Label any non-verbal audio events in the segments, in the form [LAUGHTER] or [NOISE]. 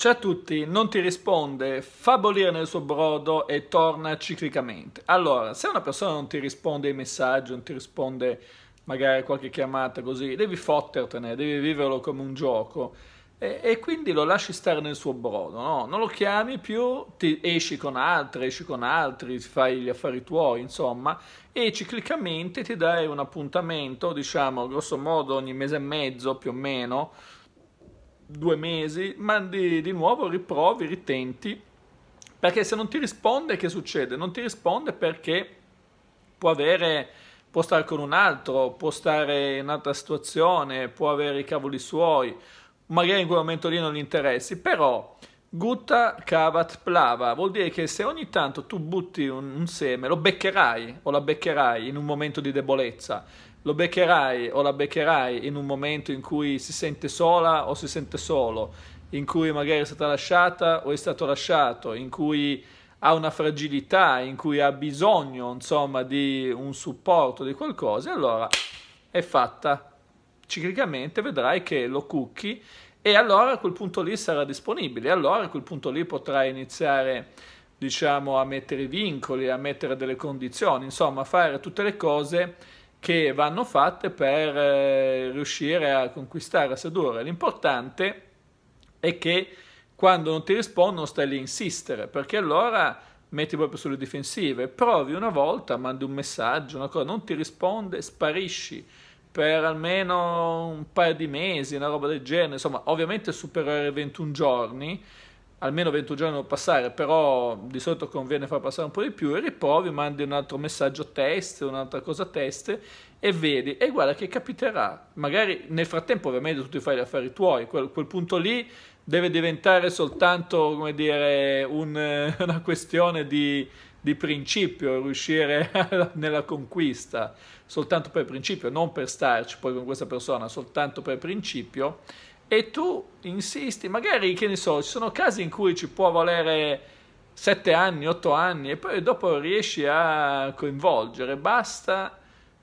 Ciao a tutti, non ti risponde, fa bollire nel suo brodo e torna ciclicamente. Allora, se una persona non ti risponde ai messaggi, non ti risponde magari a qualche chiamata così, devi fottertene, devi viverlo come un gioco e, e quindi lo lasci stare nel suo brodo, no? Non lo chiami più, ti esci con altri, esci con altri, fai gli affari tuoi, insomma, e ciclicamente ti dai un appuntamento, diciamo, grosso modo ogni mese e mezzo più o meno, due mesi, mandi di nuovo, riprovi, ritenti, perché se non ti risponde che succede? Non ti risponde perché può avere, può stare con un altro, può stare in un'altra situazione, può avere i cavoli suoi, magari in quel momento lì non gli interessi, però Gutta cavat plava vuol dire che se ogni tanto tu butti un, un, seme, lo beccherai o la beccherai in un momento di debolezza, lo beccherai o la beccherai in un momento in cui si sente sola o si sente solo, in cui magari è stata lasciata o è stato lasciato, in cui ha una fragilità, in cui ha bisogno insomma di un supporto, di qualcosa, allora è fatta. Ciclicamente vedrai che lo cucchi e allora a quel punto lì sarà disponibile, allora a quel punto lì potrai iniziare diciamo, a mettere vincoli, a mettere delle condizioni, insomma a fare tutte le cose che vanno fatte per eh, riuscire a conquistare, a sedurre. L'importante è che quando non ti rispondono stai lì a insistere, perché allora metti proprio sulle difensive, provi una volta, mandi un messaggio, una cosa, non ti risponde, sparisci per almeno un paio di mesi, una roba del genere, insomma, ovviamente superare i 21 giorni, almeno 21 giorni devo passare, però di solito conviene far passare un po' di più e riprovi, mandi un altro messaggio test, un'altra cosa test e vedi e guarda che capiterà. Magari nel frattempo ovviamente tu ti fai gli affari tuoi, quel, quel punto lì deve diventare soltanto, come dire, un, [LAUGHS] una questione di di principio riuscire [LAUGHS] nella conquista, soltanto per principio, non per starci poi con questa persona, soltanto per principio, e tu insisti, magari che ne so, ci sono casi in cui ci può valere sette anni, otto anni e poi dopo riesci a coinvolgere, basta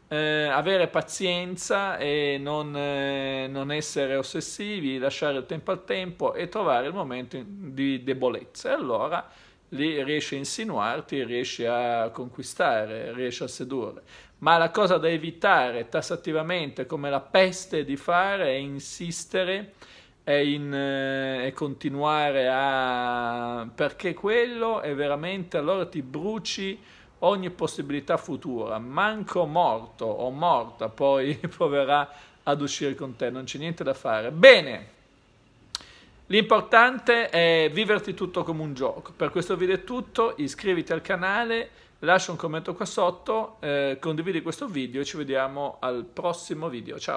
eh, avere pazienza e non, eh, non, essere ossessivi, lasciare il tempo al tempo e trovare il momento di debolezza. E allora lì riesce a insinuarti, riesce a conquistare, riesce a sedurre. Ma la cosa da evitare tassativamente, come la peste di fare, è insistere e, in, eh, continuare a... perché quello è veramente, allora ti bruci ogni possibilità futura, manco morto o morta poi [LAUGHS] proverà ad uscire con te, non c'è niente da fare. Bene! L'importante è viverti tutto come un gioco. Per questo video è tutto, iscriviti al canale, lascia un commento qua sotto, eh, condividi questo video e ci vediamo al prossimo video. Ciao!